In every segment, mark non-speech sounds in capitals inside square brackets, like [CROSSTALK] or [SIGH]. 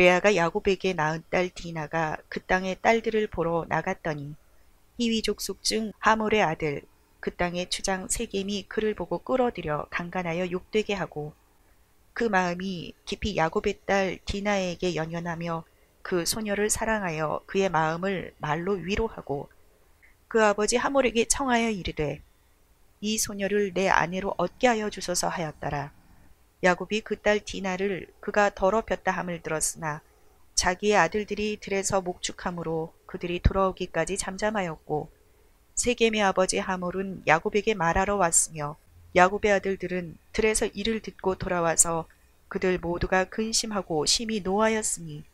레아가 야곱에게 낳은 딸 디나가 그 땅의 딸들을 보러 나갔더니 희위족 속중 하몰의 아들 그 땅의 추장 세겜이 그를 보고 끌어들여 강간하여 욕되게 하고 그 마음이 깊이 야곱의 딸 디나에게 연연하며 그 소녀를 사랑하여 그의 마음을 말로 위로하고 그 아버지 하몰에게 청하여 이르되 이 소녀를 내 아내로 얻게 하여 주소서 하였더라. 야곱이 그 딸 디나를 그가 더럽혔다 함을 들었으나 자기의 아들들이 들에서 목축함으로 그들이 돌아오기까지 잠잠하였고 세겜의 아버지 하몰은 야곱에게 말하러 왔으며 야곱의 아들들은 들에서 이를 듣고 돌아와서 그들 모두가 근심하고 심히 노하였으니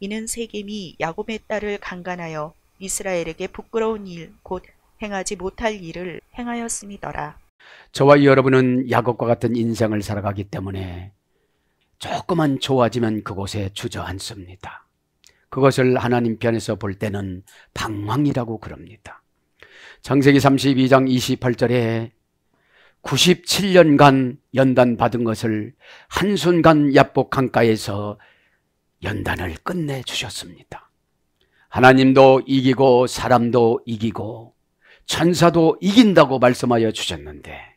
이는 세겜이 야곱의 딸을 강간하여 이스라엘에게 부끄러운 일 곧 행하지 못할 일을 행하였음이더라. 저와 여러분은 야곱과 같은 인생을 살아가기 때문에 조금만 좋아지면 그곳에 주저앉습니다. 그것을 하나님 편에서 볼 때는 방황이라고 그럽니다. 창세기 32장 28절에 97년간 연단 받은 것을 한순간 약복한가에서 연단을 끝내 주셨습니다. 하나님도 이기고 사람도 이기고 천사도 이긴다고 말씀하여 주셨는데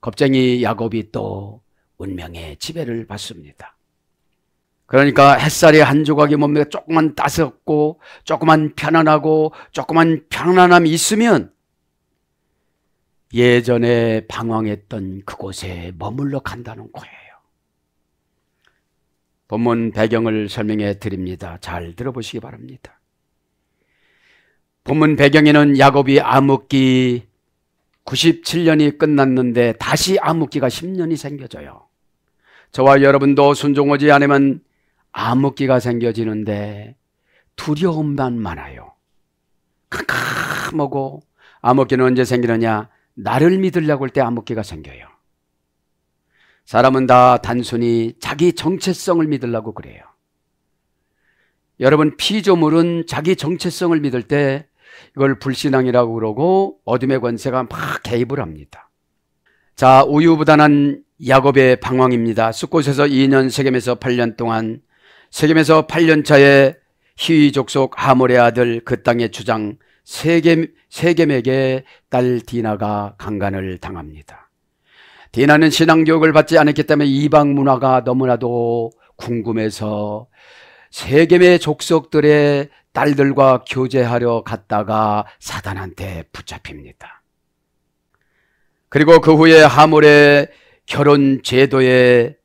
겁쟁이 야곱이 또 운명의 지배를 받습니다. 그러니까 햇살이한 조각이 몸매가 조금만 따스럽고 조금만 편안하고 조금만 편안함이 있으면 예전에 방황했던 그곳에 머물러 간다는 거예요. 본문 배경을 설명해 드립니다. 잘 들어보시기 바랍니다. 본문 배경에는 야곱이 암흑기 97년이 끝났는데 다시 암흑기가 10년이 생겨져요. 저와 여러분도 순종하지 않으면 암흑기가 생겨지는데 두려움만 많아요. 캄캄하고 암흑기는 언제 생기느냐? 나를 믿으려고 할 때 암흑기가 생겨요. 사람은 다 단순히 자기 정체성을 믿으려고 그래요. 여러분 피조물은 자기 정체성을 믿을 때 이걸 불신앙이라고 그러고 어둠의 권세가 막 개입을 합니다. 자, 우유부단한 야곱의 방황입니다. 숲곳에서 2년 세겜에서 8년 동안 세겜에서 8년 차에 희위 족속 하몰의 아들 그 땅의 주장 세겜 세겜에게 딸 디나가 강간을 당합니다. 디나는 신앙 교육을 받지 않았기 때문에 이방 문화가 너무나도 궁금해서 세겜의 족속들의 딸들과 교제하려 갔다가 사단한테 붙잡힙니다. 그리고 그 후에 하물의 결혼 제도에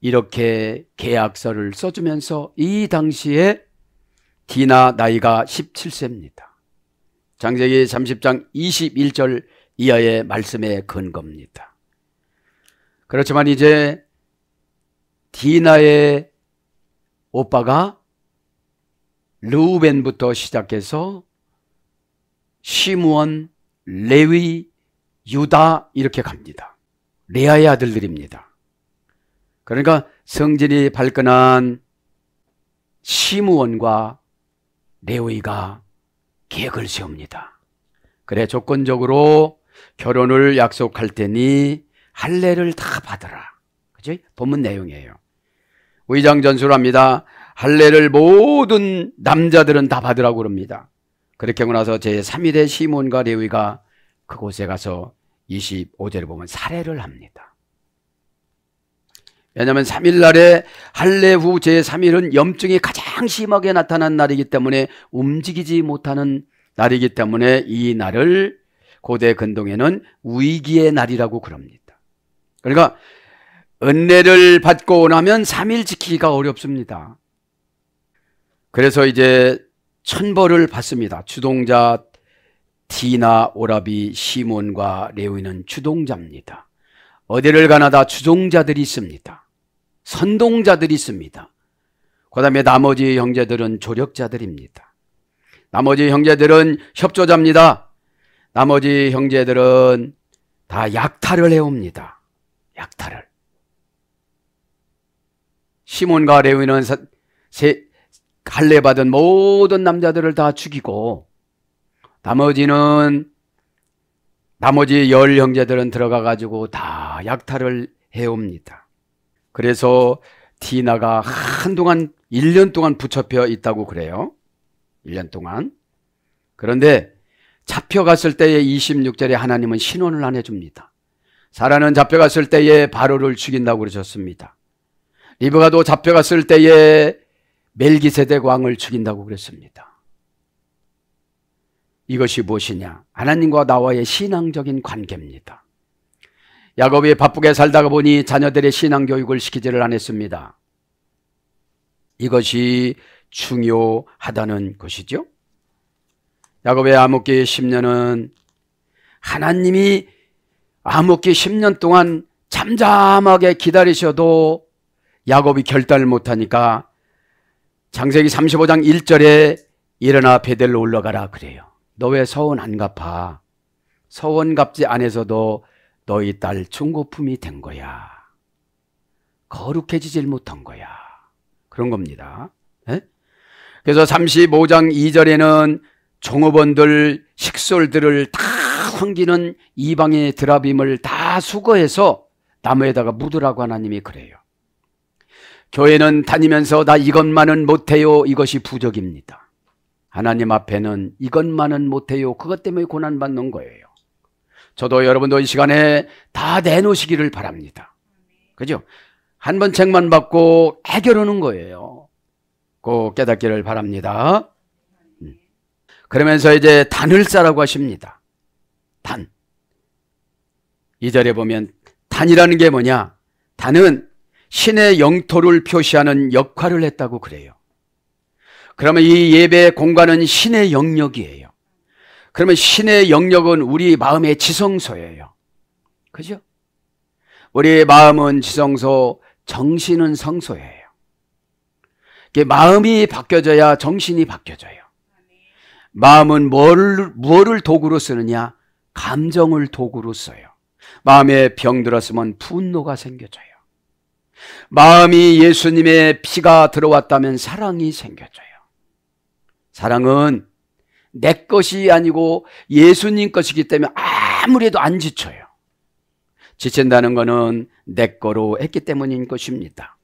이렇게 계약서를 써주면서 이 당시에 디나 나이가 17세입니다. 장세기 30장 21절 이하의 말씀에 근겁니다. 그렇지만 이제 디나의 오빠가 르우벤부터 시작해서 시므온, 레위, 유다 이렇게 갑니다. 레아의 아들들입니다. 그러니까 성질이 발끈한 시므온과 레위가 계획을 세웁니다. 그래 조건적으로 결혼을 약속할 테니 할례를 다 받으라. 그죠? 본문 내용이에요. 의장전술합니다. 할례를 모든 남자들은 다 받으라고 그럽니다. 그렇게 하고 나서 제3일에 시몬과 레위가 그곳에 가서 25절을 보면 사례를 합니다. 왜냐하면 3일날에 할례 후 제3일은 염증이 가장 심하게 나타난 날이기 때문에 움직이지 못하는 날이기 때문에 이 날을 고대 근동에는 위기의 날이라고 그럽니다. 그러니까 은혜를 받고 나면 3일 지키기가 어렵습니다. 그래서 이제 천벌을 받습니다. 주동자 디나, 오라비, 시몬과 레위는 주동자입니다. 어디를 가나 다 주동자들이 있습니다. 선동자들이 있습니다. 그 다음에 나머지 형제들은 조력자들입니다. 나머지 형제들은 협조자입니다. 나머지 형제들은 다 약탈을 해옵니다. 약탈을. 시몬과 레위는 세, 할래 받은 모든 남자들을 다 죽이고 나머지는 나머지 열 형제들은 들어가 가지고 다 약탈을 해옵니다. 그래서 디나가 한동안 1년 동안 붙잡혀 있다고 그래요. 1년 동안. 그런데 잡혀갔을 때에 26절에 하나님은 신원을 안 해줍니다. 사라는 잡혀갔을 때에 바로를 죽인다고 그러셨습니다. 리브가도 잡혀갔을 때에 멜기세덱 왕을 죽인다고 그랬습니다. 이것이 무엇이냐? 하나님과 나와의 신앙적인 관계입니다. 야곱이 바쁘게 살다가 보니 자녀들의 신앙 교육을 시키지를 않았습니다. 이것이 중요하다는 것이죠. 야곱의 암흑기 10년은 하나님이 암흑기 10년 동안 잠잠하게 기다리셔도 야곱이 결단을 못하니까 장세기 35장 1절에 일어나 베델로 올라가라 그래요. 너 왜 서원 안 갚아? 서원 갚지 안에서도 너희 딸 충고품이 된 거야. 거룩해지질 못한 거야. 그런 겁니다. 에? 예? 그래서 35장 2절에는 종업원들, 식솔들을 다 환기는 이방의 드라빔을 다 수거해서 나무에다가 묻으라고 하나님이 그래요. 교회는 다니면서 나 이것만은 못해요. 이것이 부적입니다 하나님 앞에는 이것만은 못해요. 그것 때문에 고난받는 거예요. 저도 여러분도 이 시간에 다 내놓으시기를 바랍니다. 그죠? 한 번 책만 받고 해결하는 거예요. 꼭 깨닫기를 바랍니다. 음. 그러면서 이제 단을 싸라고 하십니다. 단. 이자리에 보면 단이라는 게 뭐냐? 단은 신의 영토를 표시하는 역할을 했다고 그래요. 그러면 이 예배 공간은 신의 영역이에요. 그러면 신의 영역은 우리 마음의 지성소예요. 그죠? 우리 마음은 지성소, 정신은 성소예요. 마음이 바뀌어져야 정신이 바뀌어져요. 마음은 뭘, 무엇을 도구로 쓰느냐? 감정을 도구로 써요. 마음에 병들었으면 분노가 생겨져요. 마음이 예수님의 피가 들어왔다면 사랑이 생겨져요. 사랑은 내 것이 아니고 예수님 것이기 때문에 아무래도 안 지쳐요. 지친다는 것은 내 거로 했기 때문인 것입니다.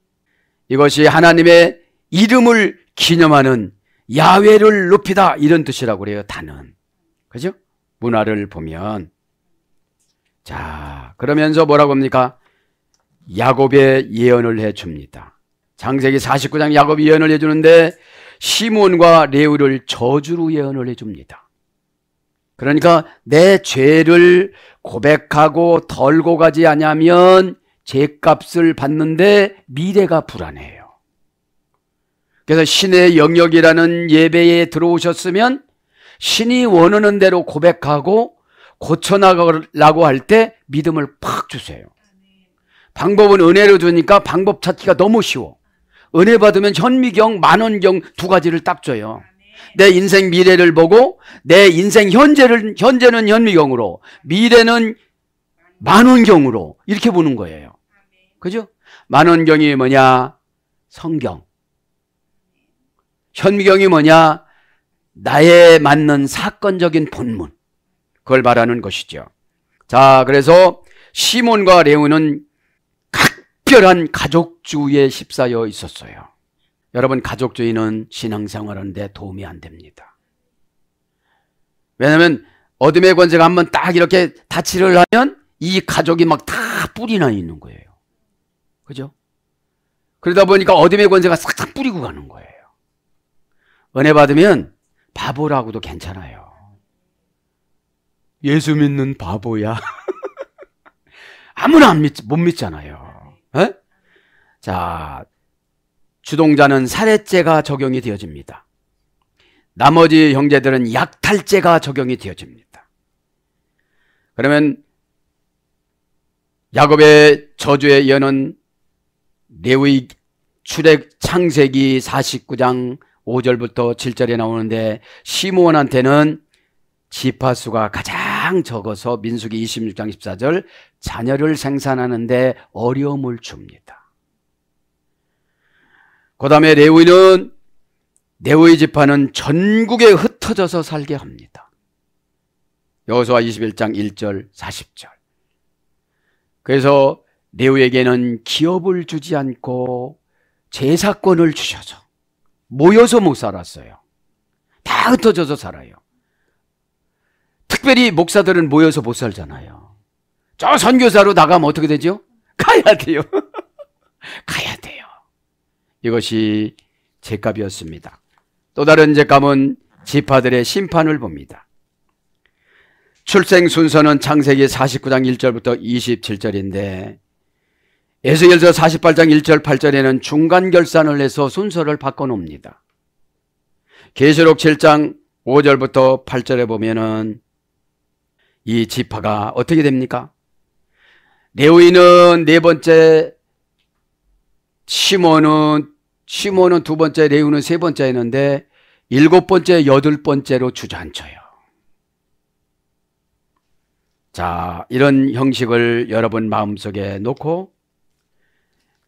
이것이 하나님의 이름을 기념하는 야외를 높이다 이런 뜻이라고 그래요. 단은 그죠? 문화를 보면 자 그러면서 뭐라고 합니까? 야곱의 예언을 해 줍니다. 장세기 49장 야곱이 예언을 해 주는데 시몬과 레우를 저주로 예언을 해 줍니다. 그러니까 내 죄를 고백하고 덜고 가지 않으면 죄값을 받는데 미래가 불안해요. 그래서 신의 영역이라는 예배에 들어오셨으면 신이 원하는 대로 고백하고 고쳐나가라고 할 때 믿음을 팍 주세요. 방법은 은혜를 주니까 방법 찾기가 너무 쉬워. 은혜 받으면 현미경, 만원경 두 가지를 딱 줘요. 내 인생 미래를 보고 내 인생 현재를 현재는 현미경으로 미래는 만원경으로 이렇게 보는 거예요. 그죠? 만원경이 뭐냐? 성경. 현미경이 뭐냐? 나에 맞는 사건적인 본문. 그걸 말하는 것이죠. 자, 그래서 시몬과 레오는 특별한 가족주의에 십사여 있었어요. 여러분, 가족주의는 신앙생활하는데 도움이 안 됩니다. 왜냐면, 어둠의 권세가 한 번 딱 이렇게 다치를 하면 이 가족이 막 다 뿌리나 있는 거예요. 그죠? 그러다 보니까 어둠의 권세가 싹싹 뿌리고 가는 거예요. 은혜 받으면 바보라고도 괜찮아요. 예수 믿는 바보야. [LAUGHS] 아무나 안 믿, 못 믿잖아요. 자, 주동자는 살해죄가 적용이 되어집니다. 나머지 형제들은 약탈죄가 적용이 되어집니다. 그러면 야곱의 저주의 예언은 레위 출액 창세기 49장 5절부터 7절에 나오는데 시므온한테는 지파수가 가장 적어서 민수기 26장 14절 자녀를 생산하는데 어려움을 줍니다. 그 다음에 레위는 레위 지파는 전국에 흩어져서 살게 합니다. 여호수아 21장 1절 40절. 그래서 레위에게는 기업을 주지 않고 제사권을 주셔서 모여서 못 살았어요. 다 흩어져서 살아요. 특별히 목사들은 모여서 못 살잖아요. 저 선교사로 나가면 어떻게 되죠? 가야 돼요. [LAUGHS] 가야 돼. 이것이 제값이었습니다. 또 다른 제값은 지파들의 심판을 봅니다. 출생 순서는 창세기 49장 1절부터 27절인데 에스겔서 48장 1절 8절에는 중간 결산을 해서 순서를 바꿔 놓습니다. 계시록 7장 5절부터 8절에 보면은 이 지파가 어떻게 됩니까? 레위는 네 번째, 시몬은 시몬은 두 번째, 레우는 세 번째였는데 일곱 번째, 여덟 번째로 주저앉혀요. 자, 이런 형식을 여러분 마음속에 놓고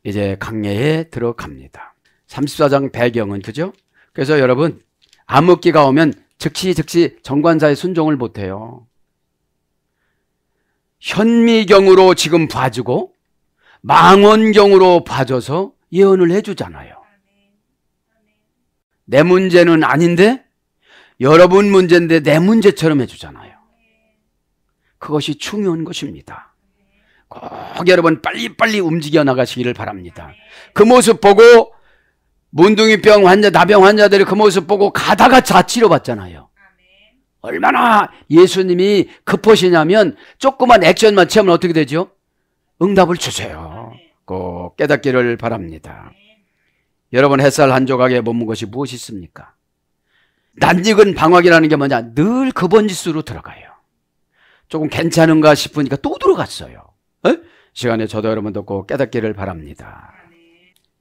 이제 강례에 들어갑니다. 34장 배경은 그죠? 그래서 여러분 암흑기가 오면 즉시 즉시 정관사의 순종을 못해요. 현미경으로 지금 봐주고 망원경으로 봐줘서 예언을 해주잖아요. 내 문제는 아닌데 여러분 문제인데 내 문제처럼 해주잖아요. 그것이 중요한 것입니다. 꼭 여러분 빨리빨리 움직여 나가시기를 바랍니다. 그 모습 보고 문둥이병 환자, 나병 환자들이 그 모습 보고 가다가 자치료 받잖아요. 얼마나 예수님이 급하시냐면 조그만 액션만 취하면 어떻게 되죠? 응답을 주세요. 꼭 깨닫기를 바랍니다. 여러분 햇살 한 조각에 머문 것이 무엇이 있습니까? 낯익은 방학이라는 게 뭐냐? 늘 그 번지수로 들어가요. 조금 괜찮은가 싶으니까 또 들어갔어요. 에? 시간에 저도 여러분도 꼭 깨닫기를 바랍니다.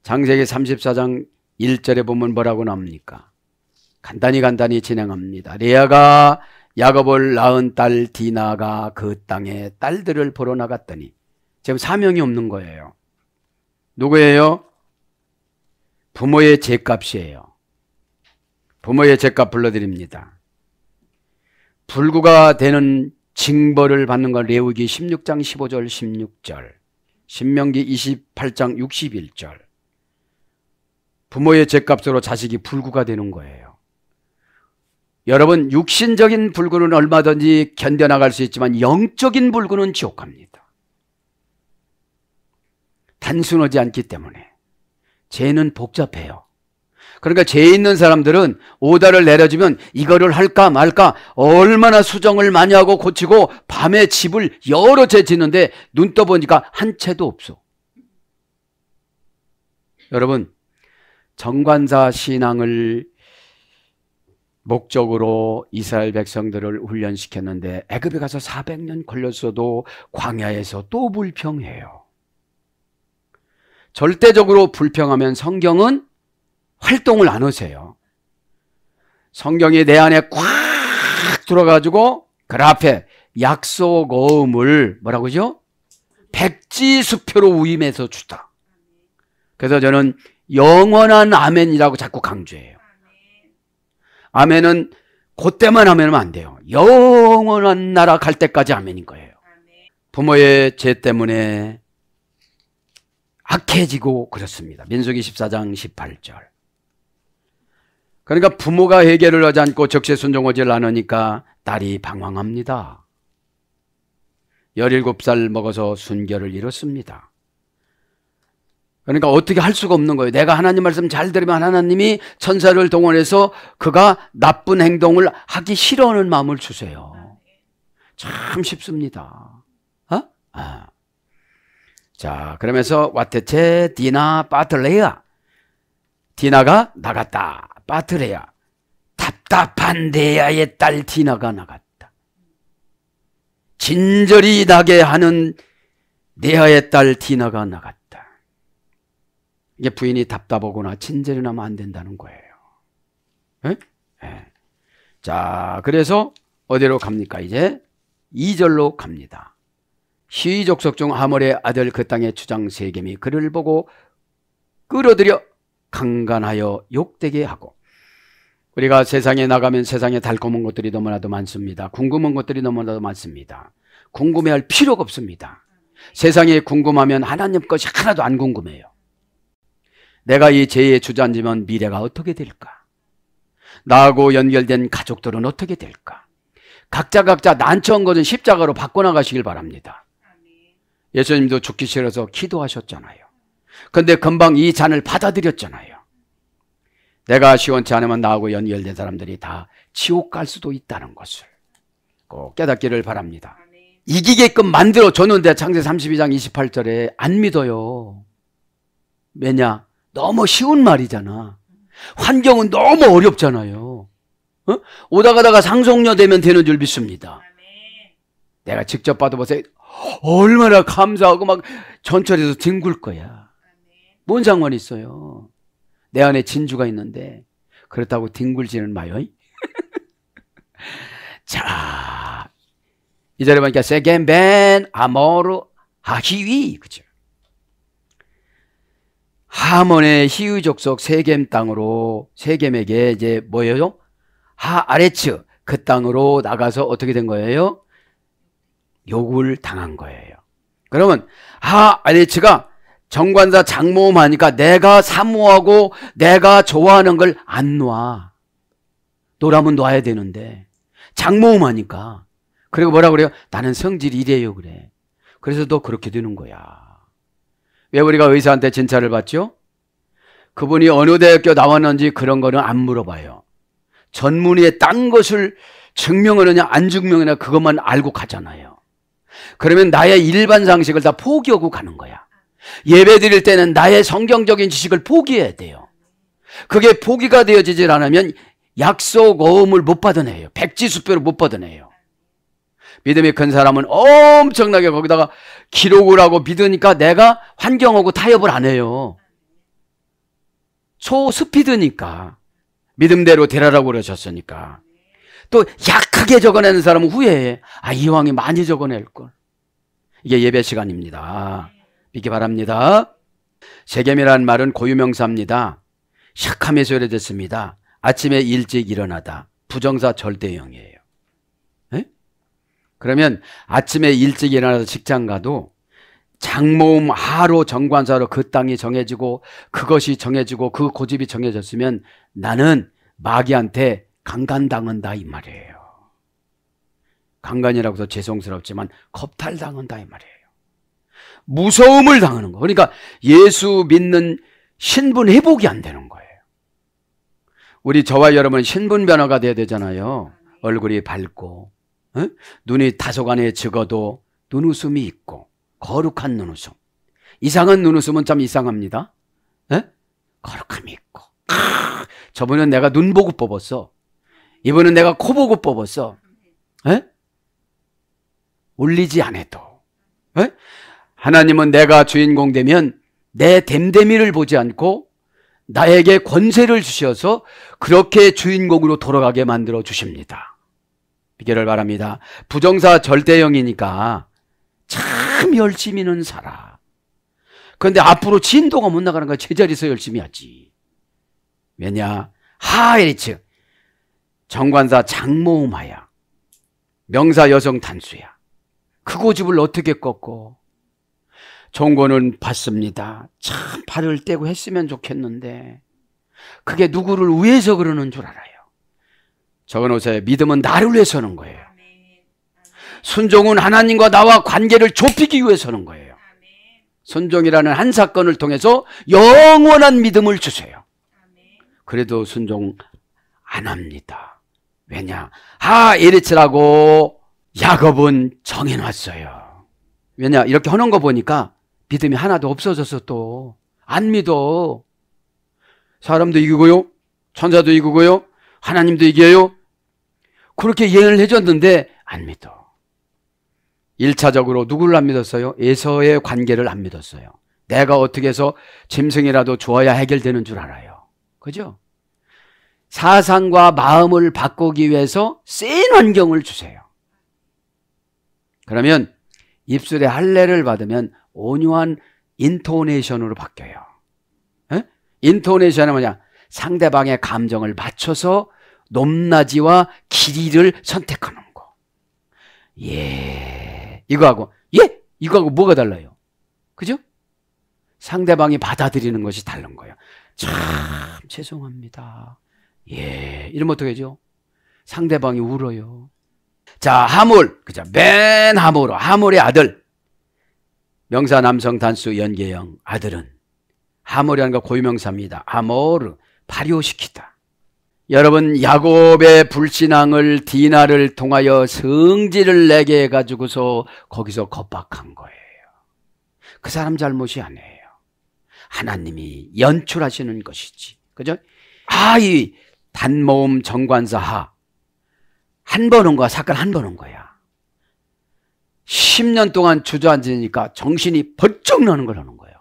장세기 34장 1절에 보면 뭐라고 나옵니까? 간단히 간단히 진행합니다. 레아가 야곱을 낳은 딸 디나가 그 땅에 딸들을 보러 나갔더니 지금 사명이 없는 거예요. 누구예요? 부모의 죄값이에요. 부모의 죄값 불러드립니다. 불구가 되는 징벌을 받는 건 레우기 16장 15절 16절 신명기 28장 61절 부모의 죄값으로 자식이 불구가 되는 거예요. 여러분 육신적인 불구는 얼마든지 견뎌나갈 수 있지만 영적인 불구는 지옥 합니다 단순하지 않기 때문에 죄는 복잡해요. 그러니까 죄 있는 사람들은 오다를 내려주면 이거를 할까 말까 얼마나 수정을 많이 하고 고치고 밤에 집을 여러 채 짓는데 눈 떠보니까 한 채도 없어. 여러분, 정관사 신앙을 목적으로 이스라엘 백성들을 훈련시켰는데 애굽에 가서 400년 걸렸어도 광야에서 또 불평해요. 절대적으로 불평하면 성경은 활동을 안 하세요. 성경이 내 안에 꽉 들어가지고 그 앞에 약속 어음을 뭐라고 죠 백지수표로 우임해서 주다. 그래서 저는 영원한 아멘이라고 자꾸 강조해요. 아멘은 그때만 아멘하면 안 돼요. 영원한 나라 갈 때까지 아멘인 거예요. 부모의 죄 때문에 악해지고 그렇습니다. 민수기 14장 18절. 그러니까 부모가 해결을 하지 않고 적세 순종하지를 않으니까 딸이 방황합니다. 17살 먹어서 순결을 잃었습니다. 그러니까 어떻게 할 수가 없는 거예요. 내가 하나님 말씀 잘 들으면 하나님이 천사를 동원해서 그가 나쁜 행동을 하기 싫어하는 마음을 주세요. 참 쉽습니다. 어? 아. 자, 그러면서 와테체 디나 빠틀레야 디나가 나갔다. 빠틀레야 답답한 데야의 딸 디나가 나갔다. 진절이 나게 하는 네야의딸 디나가 나갔다. 이게 부인이 답답하거나 진절이 나면 안 된다는 거예요. 에? 예? 에. 예. 자, 그래서 어디로 갑니까? 이제 2절로 갑니다. 시족속 중 하몰의 아들 그 땅의 주장 세겜이 그를 보고 끌어들여 강간하여 욕되게 하고 우리가 세상에 나가면 세상에 달콤한 것들이 너무나도 많습니다. 궁금한 것들이 너무나도 많습니다. 궁금해할 필요가 없습니다. 세상에 궁금하면 하나님 것이 하나도 안 궁금해요. 내가 이 죄에 주저앉으면 미래가 어떻게 될까? 나하고 연결된 가족들은 어떻게 될까? 각자 각자 난처한 것은 십자가로 바꿔나가시길 바랍니다. 예수님도 죽기 싫어서 기도하셨잖아요. 근데 금방 이 잔을 받아들였잖아요. 내가 시원치 않으면 나하고 연결된 사람들이 다 지옥 갈 수도 있다는 것을 꼭 깨닫기를 바랍니다. 이기게끔 만들어 줬는데 창세 32장 28절에 안 믿어요. 왜냐? 너무 쉬운 말이잖아. 환경은 너무 어렵잖아요. 어? 오다 가다가 상속녀 되면 되는 줄 믿습니다. 내가 직접 받아보세요. 얼마나 감사하고 막 전철에서 뒹굴 거야. 뭔 상관이 있어요. 내 안에 진주가 있는데 그렇다고 뒹굴지는 마요. [LAUGHS] 자, 이 자리에 보니까 세겐 벤 아모르 하히위 그죠? 하몬의 히유족속 세겜 땅으로 세겜에게 이제 뭐예요? 하 아레츠 그 땅으로 나가서 어떻게 된 거예요? 욕을 당한 거예요. 그러면 아 알리츠가 정관사 장모 하니까 내가 사모하고 내가 좋아하는 걸 안 놔. 노라면 놔야 되는데 장모 하니까 그리고 뭐라 그래요? 나는 성질이 이래요 그래. 그래서 너 그렇게 되는 거야. 왜 우리가 의사한테 진찰을 받죠? 그분이 어느 대학교 나왔는지 그런 거는 안 물어봐요. 전문의의 딴 것을 증명하느냐 안 증명하느냐 그것만 알고 가잖아요. 그러면 나의 일반 상식을 다 포기하고 가는 거야. 예배 드릴 때는 나의 성경적인 지식을 포기해야 돼요. 그게 포기가 되어지질 않으면 약속 어음을 못 받아내요. 백지수표를 못 받아내요. 믿음이 큰 사람은 엄청나게 거기다가 기록을 하고 믿으니까 내가 환경하고 타협을 안 해요. 초스피드니까 믿음대로 되라라고 그러셨으니까. 또 약하게 적어내는 사람은 후회해. 아, 이왕이 많이 적어낼걸. 이게 예배 시간입니다. 믿기 바랍니다. 세겜이란 말은 고유명사입니다. 샥하면서 오됐습니다 아침에 일찍 일어나다. 부정사 절대형이에요. 에? 그러면 아침에 일찍 일어나서 직장 가도 장모음 하로 정관사로 그 땅이 정해지고 그것이 정해지고 그 고집이 정해졌으면 나는 마귀한테 강간당한다 이 말이에요. 강간이라고 해서 죄송스럽지만 겁탈당한다 이 말이에요. 무서움을 당하는 거. 그러니까 예수 믿는 신분 회복이 안 되는 거예요. 우리 저와 여러분 신분 변화가 돼야 되잖아요. 얼굴이 밝고 에? 눈이 다소간에 적어도 눈웃음이 있고 거룩한 눈웃음. 이상한 눈웃음은 참 이상합니다. 에? 거룩함이 있고. 아, 저번에 내가 눈 보고 뽑았어. 이번엔 내가 코 보고 뽑았어. 에? 올리지 않아도 에? 예? 하나님은 내가 주인공 되면 내 댐댐이를 보지 않고 나에게 권세를 주셔서 그렇게 주인공으로 돌아가게 만들어 주십니다. 비결을 바랍니다. 부정사 절대형이니까 참 열심히는 살아. 그런데 앞으로 진도가 못 나가는 거야. 제자리에서 열심히 하지. 왜냐? 하이츠 정관사 장모음하야. 명사 여성 단수야. 그 고집을 어떻게 꺾고 종고는 봤습니다참 발을 떼고 했으면 좋겠는데 그게 누구를 위해서 그러는 줄 알아요. 적어놓으세요. 믿음은 나를 위해서는 거예요. 순종은 하나님과 나와 관계를 좁히기 위해서는 거예요. 순종이라는 한 사건을 통해서 영원한 믿음을 주세요. 그래도 순종 안 합니다. 왜냐? 하, 이르치라고 야곱은 정해놨어요. 왜냐, 이렇게 하는 거 보니까 믿음이 하나도 없어져서 또 안 믿어. 사람도 이기고요. 천사도 이기고요. 하나님도 이겨요. 그렇게 예언을 해줬는데 안 믿어. 1차적으로 누구를 안 믿었어요? 에서의 관계를 안 믿었어요. 내가 어떻게 해서 짐승이라도 주어야 해결되는 줄 알아요. 그죠? 사상과 마음을 바꾸기 위해서 센 환경을 주세요. 그러면 입술의 할례를 받으면 온유한 인토네이션으로 바뀌어요. 에? 인토네이션은 뭐냐? 상대방의 감정을 맞춰서 높낮이와 길이를 선택하는 거. 예. 이거하고 예. 이거하고 뭐가 달라요? 그죠? 상대방이 받아들이는 것이 다른 거예요. 참 죄송합니다. 예. 이러면 어떻게 죠 상대방이 울어요. 자, 하물 그죠? 맨 하몰. 하물의 아들. 명사 남성 단수 연계형 아들은 하물이라는거 고유명사입니다. 하몰. 발효시키다. 여러분 야곱의 불신앙을 디나를 통하여 성질을 내게 해가지고서 거기서 겁박한 거예요. 그 사람 잘못이 아니에요. 하나님이 연출하시는 것이지. 그죠? 하이 아, 단모음 정관사 하 한번온 거야. 사건 한 번 온 거야. 10년 동안 주저앉으니까 정신이 번쩍 나는 걸 하는 거예요.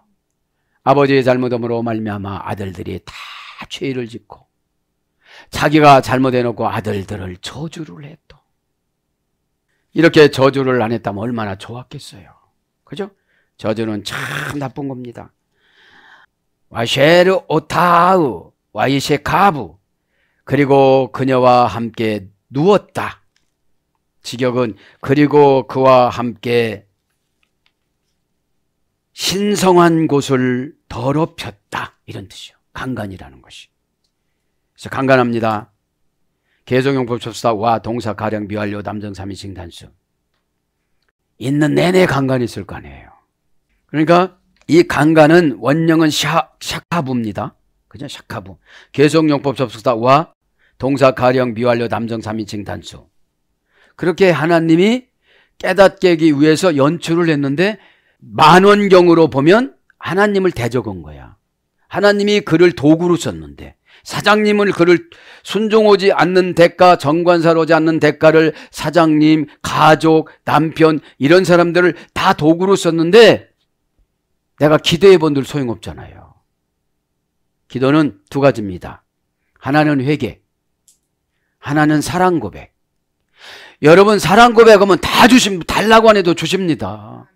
아버지의 잘못으로 말미암아 아들들이 다 죄를 짓고 자기가 잘못해놓고 아들들을 저주를 했다. 이렇게 저주를 안 했다면 얼마나 좋았겠어요. 그죠? 저주는 참 나쁜 겁니다. 와쉐르 오타우 와이셰 카부 그리고 그녀와 함께 누웠다. 직역은 그리고 그와 함께 신성한 곳을 더럽혔다. 이런 뜻이요. 강간이라는 것이. 그래서 강간합니다. 개성용법 접수다 와 동사 가령 미완료 남정 삼인칭 단수. 있는 내내 강간이 있을 거 아니에요. 그러니까 이 강간은 원령은 샤, 샤카부입니다. 그죠? 샤카부. 개성용법 접수다와 동사 가령 미완료 남정 3인칭 단수. 그렇게 하나님이 깨닫게 하기 위해서 연출을 했는데 만원경으로 보면 하나님을 대적한 거야. 하나님이 그를 도구로 썼는데 사장님을 그를 순종하지 않는 대가, 정관사로지 오 않는 대가를 사장님, 가족, 남편 이런 사람들을 다 도구로 썼는데 내가 기도해 본들 소용없잖아요. 기도는 두 가지입니다. 하나는 회개, 하나는 사랑 고백. 여러분 사랑 고백하면 다 주심 달라고 안 해도 주십니다.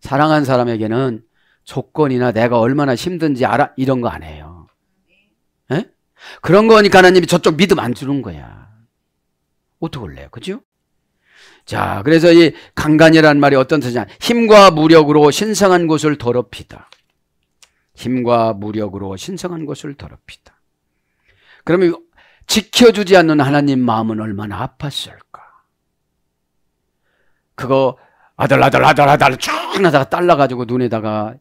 사랑한 사람에게는 조건이나 내가 얼마나 힘든지 알아 이런 거 안 해요. 에? 예? 그런 거니까 하나님이 저쪽 믿음 안 주는 거야. 어떡할래요? 그죠? 자, 그래서 이 강간이란 말이 어떤 뜻이냐? 힘과 무력으로 신성한 곳을 더럽히다. 힘과 무력으로 신성한 곳을 더럽히다. 그러면 지켜주지 않는 하나님 마음은 얼마나 아팠을까. 그거 아들, 아들, 아들, 아들 쭉 나다가 딸라가지고 눈에다가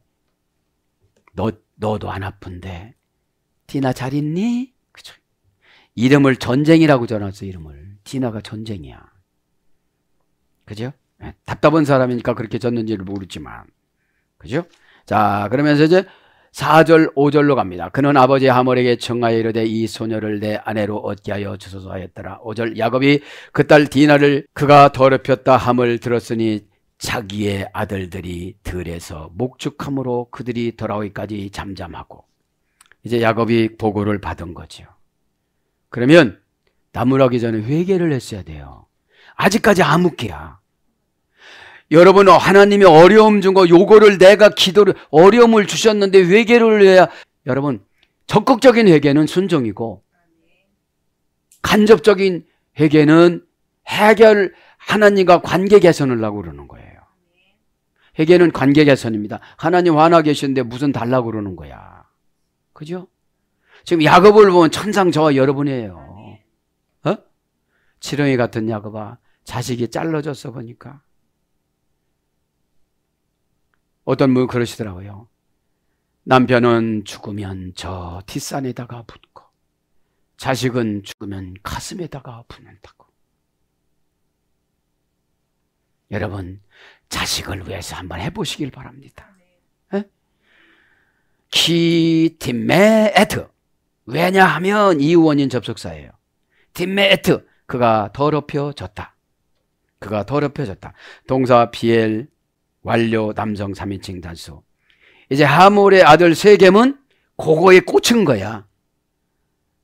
너, 너도 안 아픈데 디나 잘 있니? 그죠. 이름을 전쟁이라고 전했어, 이름을. 디나가 전쟁이야. 그죠? 예, 답답한 사람이니까 그렇게 졌는지를 모르지만. 그죠? 자, 그러면서 이제 4절 5절로 갑니다. 그는 아버지 하몰에게 청하여 이르되 이 소녀를 내 아내로 얻게 하여 주소서 하였더라. 5절 야곱이 그 딸 디나를 그가 더럽혔다 함을 들었으니 자기의 아들들이 들에서 목축함으로 그들이 돌아오기까지 잠잠하고 이제 야곱이 보고를 받은 거지 그러면 나무라기 전에 회개를 했어야 돼요. 아직까지 암흑기야. 여러분 하나님이 어려움 준거 요거를 내가 기도를 어려움을 주셨는데 회개를 해야 여러분 적극적인 회개는 순종이고 간접적인 회개는 해결 하나님과 관계 개선을 하고 그러는 거예요. 회개는 관계 개선입니다. 하나님 화나 계시는데 무슨 달라고 그러는 거야. 그죠? 지금 야곱을 보면 천상 저와 여러분이에요. 어? 지렁이 같은 야곱아 자식이 잘라졌어 보니까 어떤 분 그러시더라고요. 남편은 죽으면 저 뒷산에다가 붙고 자식은 죽으면 가슴에다가 붙는다고. 여러분 자식을 위해서 한번 해보시길 바랍니다. 키팀메에트 예? 왜냐하면 이 원인 접속사예요. 팀메에트 그가 더럽혀졌다. 그가 더럽혀졌다. 동사 비엘 완료 남성 3인칭 단수. 이제 하몰의 아들 세겜은 고거에 꽂힌 거야.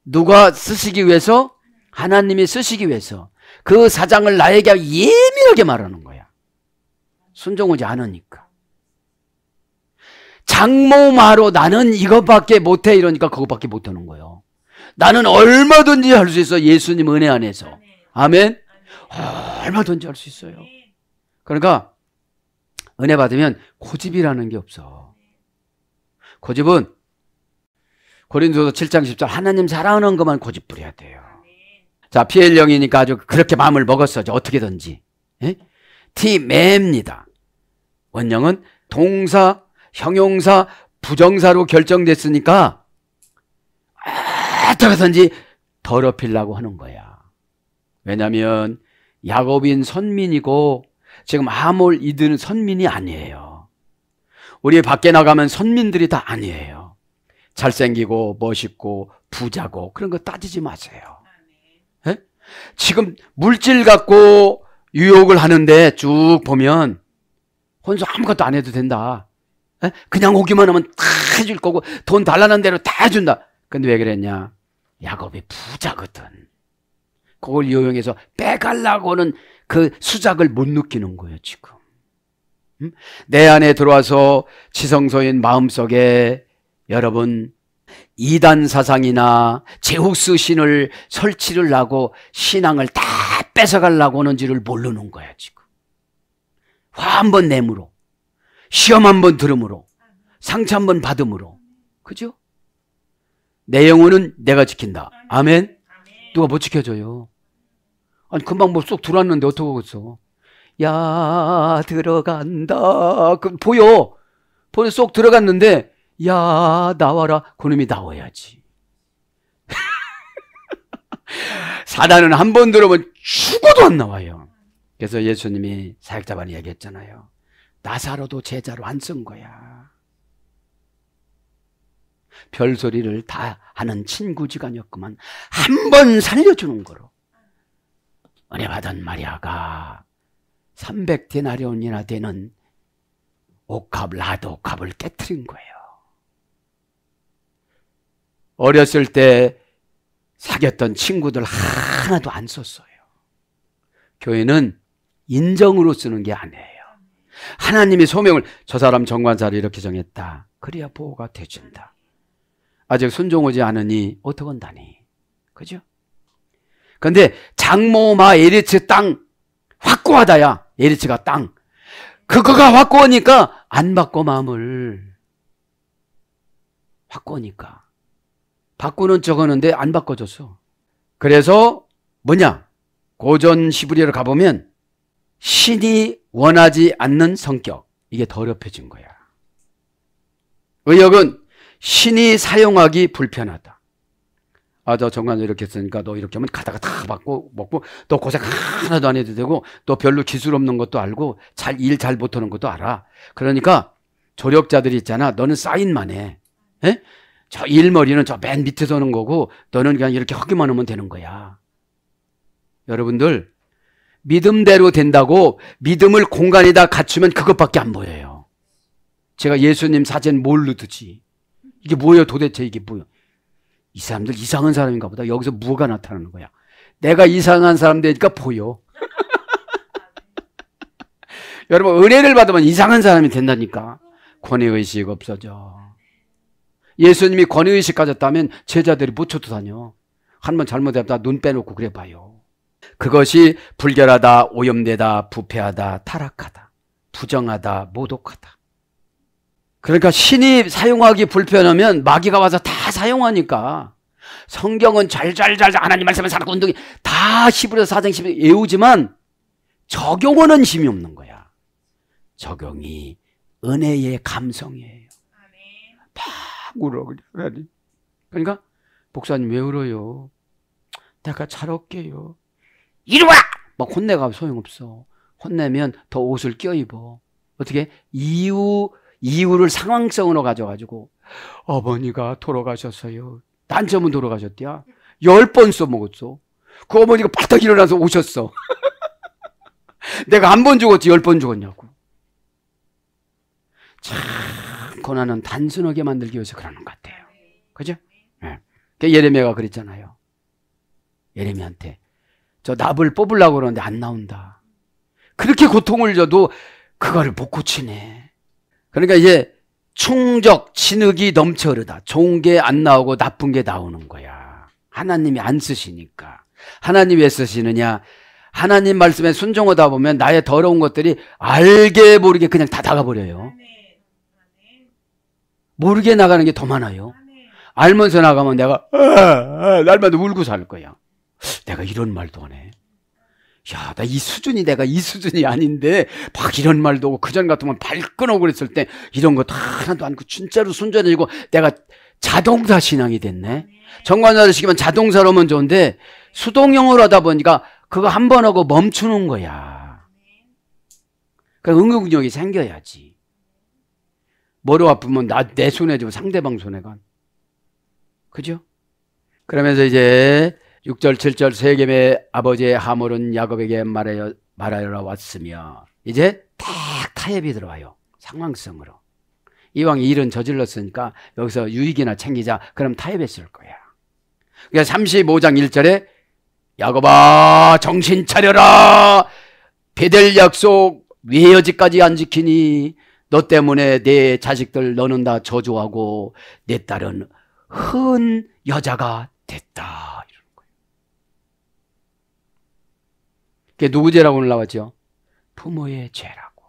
누가 쓰시기 위해서? 하나님이 쓰시기 위해서. 그 사장을 나에게 예민하게 말하는 거야. 순종하지 않으니까. 장모마로 나는 이것밖에 못해 이러니까 그것밖에 못하는 거예요. 나는 얼마든지 할 수 있어 예수님 은혜 안에서. 아멘. 얼마든지 할 수 있어요. 그러니까 은혜 받으면 고집이라는 게 없어. 고집은 고린도서 7장 10절 하나님 사랑하는 것만 고집 부려야 돼요. 자, 피엘 령이니까 아주 그렇게 마음을 먹었어. 어떻게든지. 예? 티맵니다. 원령은 동사, 형용사, 부정사로 결정됐으니까 어떻게든지 더럽히려고 하는 거야. 왜냐면 야곱인 선민이고 지금 아홀 이드는 선민이 아니에요. 우리 밖에 나가면 선민들이 다 아니에요. 잘생기고 멋있고 부자고 그런 거 따지지 마세요. 네? 지금 물질 갖고 유혹을 하는데 쭉 보면 혼수 아무것도 안 해도 된다. 에? 예? 그냥 오기만 하면 다 해줄 거고 돈 달라는 대로 다 해준다. 근데 왜 그랬냐? 야곱이 부자거든. 그걸 이용해서 빼갈라고는 그 수작을 못 느끼는 거예요, 지금. 음? 내 안에 들어와서 지성소인 마음속에 여러분 이단 사상이나 제국스 신을 설치를 하고 신앙을 다 뺏어가려고 하는지를 모르는 거예요 지금. 화 한 번 내므로, 시험 한 번들으므로 상처 한 번받으므로 그죠? 내 영혼은 내가 지킨다. 아멘? 누가 못 지켜줘요. 아니 금방 뭐 쏙 들어왔는데 어떡하겠어. 야 들어간다. 그 보여. 보여 쏙 들어갔는데 야 나와라. 그놈이 나와야지. [LAUGHS] 사단은 한 번 들어보면 죽어도 안 나와요. 그래서 예수님이 사역자반이 얘기했잖아요. 나사로도 제자로 안 쓴 거야. 별소리를 다 하는 친구지간이었구만. 한 번 살려주는 거로. 은혜 받은 마리아가 300데나리온이나 되는 옥합 라도갑을 깨뜨린 거예요. 어렸을 때 사귀었던 친구들 하나도 안 썼어요. 교회는 인정으로 쓰는 게 아니에요. 하나님이 소명을 저 사람 정관사를 이렇게 정했다. 그래야 보호가 돼준다. 아직 순종오지 않으니 어떡한다니. 그죠? 근데 장모마 에리츠 땅 확고하다야. 에리츠가 땅. 그거가 확고하니까 안 바꿔 마음을. 바꾸니까. 바꾸는 척 하는데 안 바꿔줬어. 그래서 뭐냐? 고전 시부리를 가보면 신이 원하지 않는 성격. 이게 더럽혀진 거야. 의역은 신이 사용하기 불편하다. 아, 저 정관 이렇게 했으니까 너 이렇게 하면 가다가 다 받고 먹고 너 고생 하나도 안 해도 되고 너 별로 기술 없는 것도 알고 잘 일 잘 못하는 것도 알아. 그러니까 조력자들이 있잖아. 너는 사인만 해. 예? 저 일머리는 저 맨 밑에 서는 거고 너는 그냥 이렇게 허기만 하면 되는 거야. 여러분들 믿음대로 된다고 믿음을 공간에다 갖추면 그것밖에 안 보여요. 제가 예수님 사진 뭘로 두지? 이게 뭐예요? 도대체 이게 뭐예요? 이 사람들 이상한 사람인가 보다. 여기서 무가 나타나는 거야. 내가 이상한 사람 되니까 보여. [LAUGHS] 여러분, 은혜를 받으면 이상한 사람이 된다니까. 권위의식 없어져. 예수님이 권위의식 가졌다면 제자들이 못 쳐도 다녀. 한 번 잘못했다 눈 빼놓고 그래 봐요. 그것이 불결하다, 오염되다, 부패하다, 타락하다, 부정하다, 모독하다. 그러니까 신이 사용하기 불편하면 마귀가 와서 다 사용하니까 성경은 잘 잘잘 하나님 말씀을 살고 운동이 다 히브리서 사장 10 외우지만 적용하는 힘이 없는 거야. 적용이 은혜의 감성이에요. 막 울어 그러니까복사님왜 울어요? 내가 잘 올게요. 이리 와! 막 혼내가 소용없어. 혼내면 더 옷을 껴입어. 어떻게? 이유 이유를 상황성으로 가져가지고 어머니가 돌아가셨어요. 난처문 돌아가셨디야. 열번 써먹었어. 그 어머니가 바닥 일어나서 오셨어. [LAUGHS] 내가 한 번 죽었지 열 번 죽었냐고. 참 고난은 단순하게 만들기 위해서 그러는 것 같아요. 그죠? 네. 예레미야가 그랬잖아요. 예레미야한테 저 납을 뽑으려고 그러는데 안 나온다. 그렇게 고통을 줘도 그거를 못 고치네. 그러니까 이제 충적, 진흙이 넘쳐 흐르다. 좋은 게 안 나오고 나쁜 게 나오는 거야. 하나님이 안 쓰시니까. 하나님 왜 쓰시느냐? 하나님 말씀에 순종하다 보면 나의 더러운 것들이 알게 모르게 그냥 다 나가버려요. 모르게 나가는 게 더 많아요. 알면서 나가면 내가 어, 어, 어, 날마다 울고 살 거야. 내가 이런 말도 안 해. 야, 나 이 수준이 내가 이 수준이 아닌데, 막 이런 말도 오고, 그전 같으면 발끈하고 그랬을 때, 이런 거 하나도 안고, 진짜로 순전해지고, 내가 자동사 신앙이 됐네. 정관사를 시키면 자동사로 면 좋은데, 수동형으로 하다 보니까, 그거 한 번 하고 멈추는 거야. 그러니까 응용력이 생겨야지. 머리 아프면 나, 내 손해지고 상대방 손해가. 그죠? 그러면서 이제, 6절 7절 세겜의 아버지의 하몰은 야곱에게 말하여, 말하여 왔으며 이제 딱 타협이 들어와요. 상황성으로. 이왕 일은 저질렀으니까 여기서 유익이나 챙기자. 그럼 타협했을 거야. 그래서 35장 1절에 야곱아 정신 차려라. 배델 약속 위 외여지까지 안 지키니 너 때문에 내 자식들 너는 다 저주하고 내 딸은 흔 여자가 됐다. 그게 누구 죄라고 올라왔죠? 부모의 죄라고.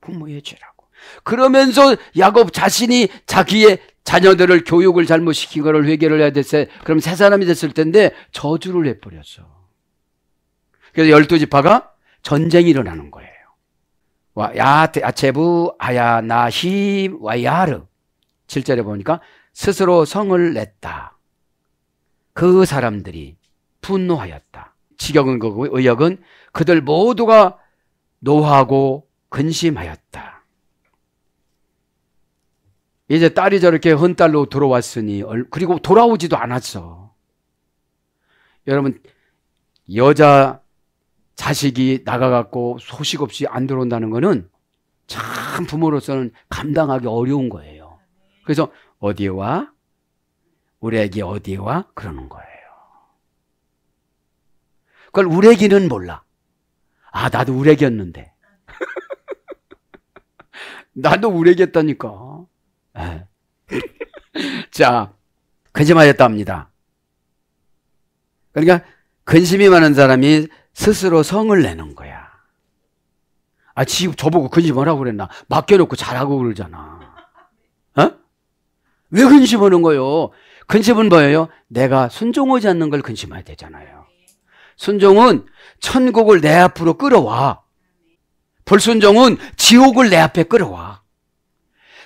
부모의 죄라고. 그러면서 야곱 자신이 자기의 자녀들을 교육을 잘못시킨 거를 회개를 해야 됐어요. 그럼 새 사람이 됐을 텐데 저주를 해버렸어. 그래서 열두 지파가 전쟁이 일어나는 거예요. 와, 야, 아체부, 아야, 나히, 와야르. 7절에 보니까 스스로 성을 냈다. 그 사람들이 분노하였다. 직역은 거고 의역은 그들 모두가 노하고 근심하였다. 이제 딸이 저렇게 헌딸로 들어왔으니 그리고 돌아오지도 않았어. 여러분 여자 자식이 나가갖고 소식 없이 안 들어온다는 거는 참 부모로서는 감당하기 어려운 거예요. 그래서 어디에 와? 우리 애기 어디에 와? 그러는 거예요. 그걸 우레기는 몰라. 아, 나도 우레기였는데. [LAUGHS] 나도 우레기였다니까. 예. [LAUGHS] 자, 근심하였답니다. 그러니까 근심이 많은 사람이 스스로 성을 내는 거야. 아, 지 저보고 근심하라고 그랬나? 맡겨놓고 잘하고 그러잖아. 어? 왜 근심하는 거요? 근심은 뭐예요? 내가 순종하지 않는 걸 근심해야 되잖아요. 순종은 천국을 내 앞으로 끌어와. 불순종은 지옥을 내 앞에 끌어와.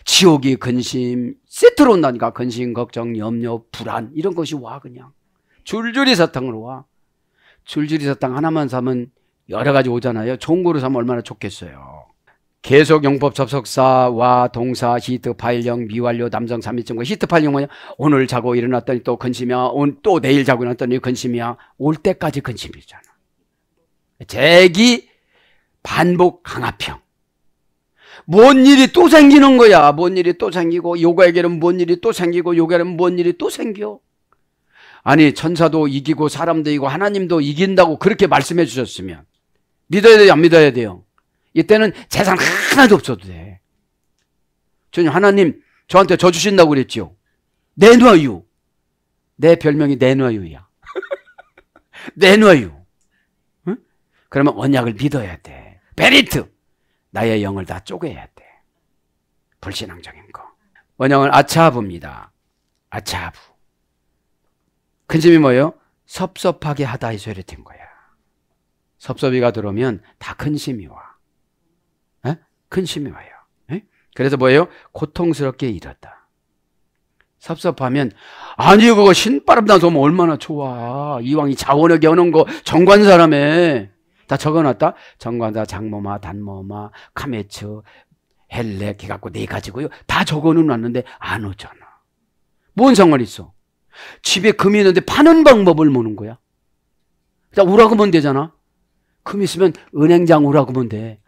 지옥이 근심, 세트로 온다니까. 근심, 걱정, 염려, 불안. 이런 것이 와, 그냥. 줄줄이 사탕으로 와. 줄줄이 사탕 하나만 사면 여러 가지 오잖아요. 좋은 거로 사면 얼마나 좋겠어요. 계속 용법 접속사와 동사 히트 파일령 미완료 남성 3일증과 히트 파일령 뭐냐 오늘 자고 일어났더니 또 근심이야 온, 또 내일 자고 일어났더니 근심이야 올 때까지 근심이잖아 재기 반복 강화평 뭔 일이 또 생기는 거야 뭔 일이 또 생기고 요가에게는 뭔 일이 또 생기고 요가에는 뭔 일이 또 생겨 아니 천사도 이기고 사람도 이기고 하나님도 이긴다고 그렇게 말씀해 주셨으면 믿어야 돼요 안 믿어야 돼요 이때는 재산 하나도 없어도 돼. 주님, 하나님, 저한테 저 주신다고 그랬지요. 내놔요. 내 별명이 내놔요야. [LAUGHS] 내놔요. 응? 그러면 언약을 믿어야 돼. 베리트! 나의 영을 다 쪼개야 돼. 불신앙적인 거. 언약을 아차부입니다. 아차부. 큰 짐이 뭐예요? 섭섭하게 하다 해소리된 거야. 섭섭이가 들어오면 다큰 심이 와. 근심이 와요. 예? 그래서 뭐예요? 고통스럽게 일었다. 섭섭하면 아니 그거 신바람 나서면 얼마나 좋아. 이왕이 자원하게 하는 거 정관 사람에 다 적어놨다. 정관사 장모마 단모마 카메츠 헬레 해갖고 네 가지고요. 다 적어놓았는데 안 오잖아. 뭔 상관 있어? 집에 금이 있는데 파는 방법을 모는 거야. 자, 오라고 하면 되잖아. 금 있으면 은행장 오라고 하면 돼.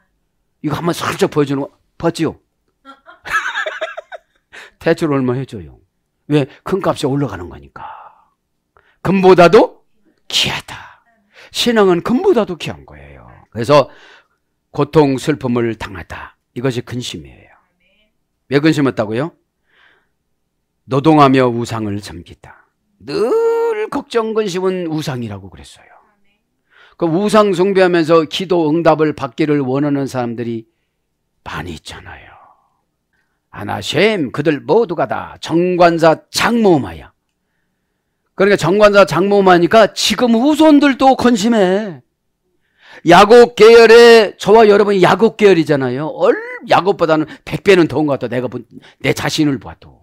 이거 한 번 살짝 보여주는 거 봤지요? [LAUGHS] 대출 얼마 해줘요? 왜? 큰 값이 올라가는 거니까. 금보다도 귀하다. 신앙은 금보다도 귀한 거예요. 그래서 고통, 슬픔을 당하다. 이것이 근심이에요. 왜 근심했다고요? 노동하며 우상을 섬기다. 늘 걱정, 근심은 우상이라고 그랬어요. 그 우상 숭배하면서 기도 응답을 받기를 원하는 사람들이 많이 있잖아요. 아나셈 그들 모두가 다 정관사 장모마야. 그러니까 정관사 장모마니까 지금 후손들도 건심해. 야곱 계열의 저와 여러분 야곱 계열이잖아요. 얼 야곱보다는 1배는 더운 것 같아. 내가 본 내 자신을 봐도.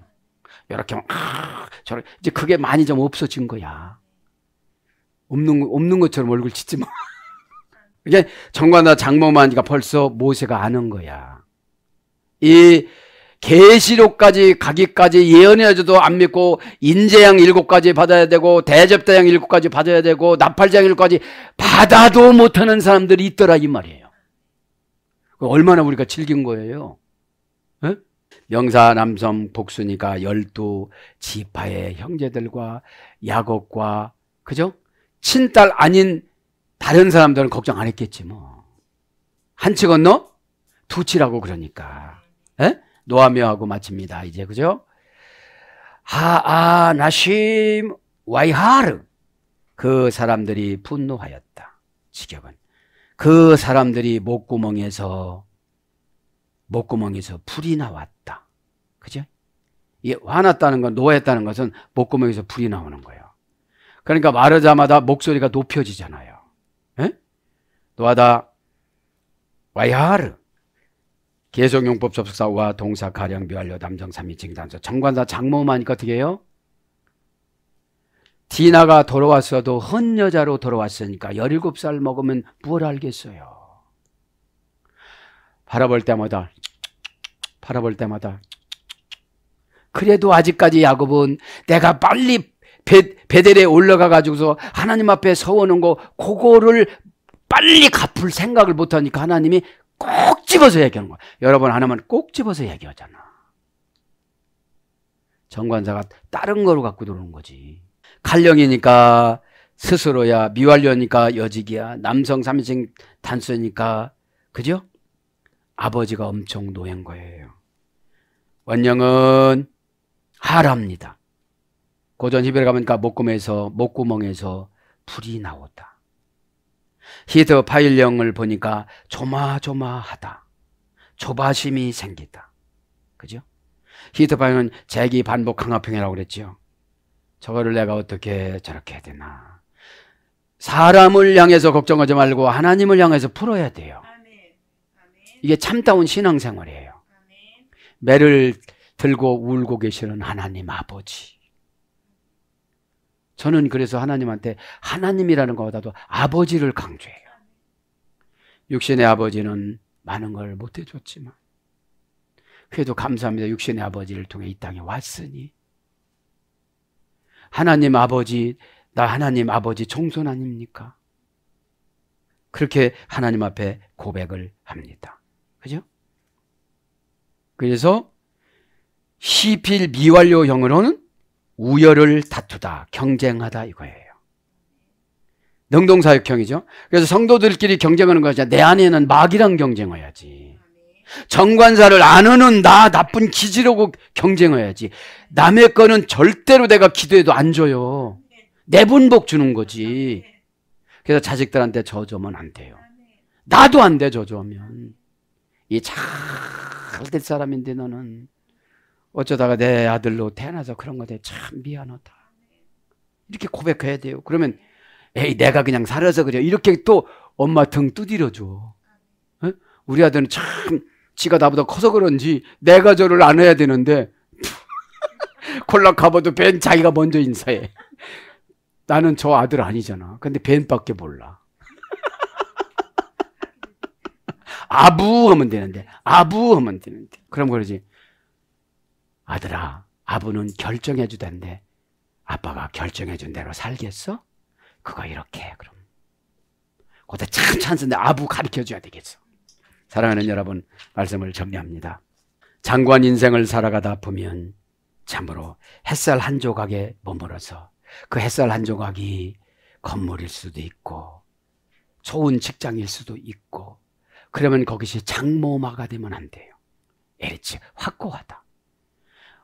이렇게 막 아, 저렇게 이제 그게 많이 좀 없어진 거야. 없는 없는 것처럼 얼굴 짓지 마. [LAUGHS] 이게 정관나 장모만이가 벌써 모세가 아는 거야. 이 계시록까지 가기까지 예언해줘도 안 믿고 인재양 일곱 가지 받아야 되고 대접대양 일곱 가지 받아야 되고 나팔장 일곱 가지 받아도 못하는 사람들이 있더라 이 말이에요. 얼마나 우리가 즐긴 거예요. 에? 어? 명사 남섬 복순이가 열두 지파의 형제들과 야곱과 그죠? 친딸 아닌 다른 사람들은 걱정 안 했겠지 뭐. 한치 건너 두 치라고 그러니까. 에? 노하며하고 마칩니다. 이제 그죠? 하아 나심 와이하르 그 사람들이 분노하였다. 지격은 그 사람들이 목구멍에서 목구멍에서 불이 나왔다. 그죠? 이 화났다는 건 노했다는 것은 목구멍에서 불이 나오는 거예요. 그러니까 말하자마자 목소리가 높여지잖아요. 에? 예? 노하다 와야르 하계속용법 접속사와 동사 가령 묘할려 남정 삼인칭 단서 정관사 장모만니까 어떻게 해요? 디나가 돌아왔어도 헌 여자로 돌아왔으니까 17살 먹으면 뭘 알겠어요. 바라볼 때마다 바라볼 때마다 그래도 아직까지 야곱은 내가 빨리 배, 베델에 올라가 가지고서 하나님 앞에 서오는 거 그거를 빨리 갚을 생각을 못 하니까 하나님이 꼭 집어서 얘기하는 거야. 여러분 하나만 꼭 집어서 얘기하잖아. 정관사가 다른 거로 갖고 들어오는 거지. 칼령이니까 스스로야, 미완료니까 여직이야, 남성 삼신 단수니까 그죠? 아버지가 엄청 노한 거예요. 원령은 하랍니다. 고전 히브리 가까 그러니까 목구멍에서 목구멍에서 불이 나왔다. 히트 파일령을 보니까 조마조마하다. 조바심이 생기다. 그죠? 히트 파일은 재기 반복 강화평이라고 그랬죠. 저거를 내가 어떻게 저렇게 해야 되나. 사람을 향해서 걱정하지 말고 하나님을 향해서 풀어야 돼요. 이게 참다운 신앙생활이에요. 매를 들고 울고 계시는 하나님 아버지. 저는 그래서 하나님한테 하나님이라는 것보다도 아버지를 강조해요. 육신의 아버지는 많은 걸 못해줬지만, 그래도 감사합니다. 육신의 아버지를 통해 이 땅에 왔으니. 하나님 아버지, 나 하나님 아버지 종선 아닙니까? 그렇게 하나님 앞에 고백을 합니다. 그죠? 그래서 시필 미완료형으로는 우열을 다투다, 경쟁하다 이거예요. 능동사역형이죠. 그래서 성도들끼리 경쟁하는 거지. 내 안에는 막이랑 경쟁해야지. 정관사를 안 하는 나 나쁜 기지려고 경쟁해야지. 남의 거는 절대로 내가 기도해도 안 줘요. 내분복 주는 거지. 그래서 자식들한테 저주하면 안 돼요. 나도 안 돼, 저주하면. 이잘될 사람인데 너는. 어쩌다가 내 아들로 태어나서 그런 것에참 미안하다. 이렇게 고백해야 돼요. 그러면 에이 내가 그냥 살아서 그래. 이렇게 또 엄마 등 두드려줘. 어? 우리 아들은 참 지가 나보다 커서 그런지 내가 저를 안해야 되는데 [LAUGHS] 콜라 가봐도 벤 자기가 먼저 인사해. 나는 저 아들 아니잖아. 근데 벤밖에 몰라. [LAUGHS] 아부 하면 되는데 아부 하면 되는데 그럼 그러지 아들아, 아부는 결정해 주던데 아빠가 결정해 준 대로 살겠어? 그거 이렇게 해, 그럼. 그때 참 찬스인데 아부 가르쳐 줘야 되겠어. 사랑하는 여러분, 말씀을 정리합니다. 장관 인생을 살아가다 보면 참으로 햇살 한 조각에 머물어서 그 햇살 한 조각이 건물일 수도 있고 좋은 직장일 수도 있고 그러면 거기서 장모마가 되면 안 돼요. 에리치 확고하다.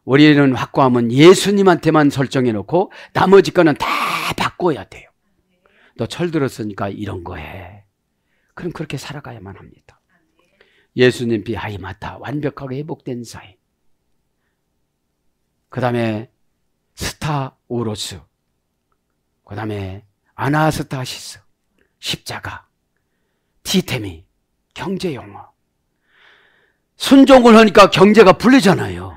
우리는 확고함은 예수님한테만 설정해 놓고 나머지 거는 다 바꿔야 돼요. 너 철들었으니까 이런 거 해. 그럼 그렇게 살아가야만 합니다. 예수님 비하이마타 완벽하게 회복된 사이. 그 다음에 스타 오로스. 그 다음에 아나스타시스. 십자가. 티테미. 경제 용어. 순종을 하니까 경제가 불리잖아요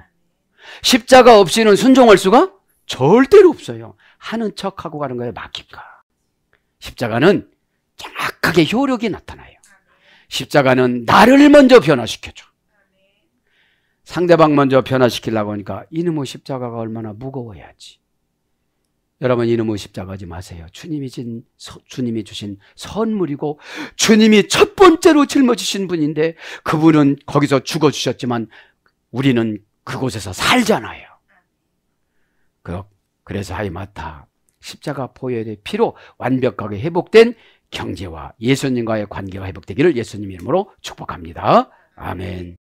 십자가 없이는 순종할 수가 절대로 없어요. 하는 척하고 가는 거에 막힙니까? 십자가는 정확하게 효력이 나타나요. 십자가는 나를 먼저 변화시켜줘. 상대방 먼저 변화시키려고 하니까 이놈의 십자가가 얼마나 무거워야지. 여러분 이놈의 십자가 하지 마세요. 주님이, 진, 서, 주님이 주신 선물이고 주님이 첫 번째로 짊어지신 분인데 그분은 거기서 죽어주셨지만 우리는 그곳에서 살잖아요. 그, 그래서 하이마타 십자가 포혈의 피로 완벽하게 회복된 경제와 예수님과의 관계가 회복되기를 예수님 이름으로 축복합니다. 아멘.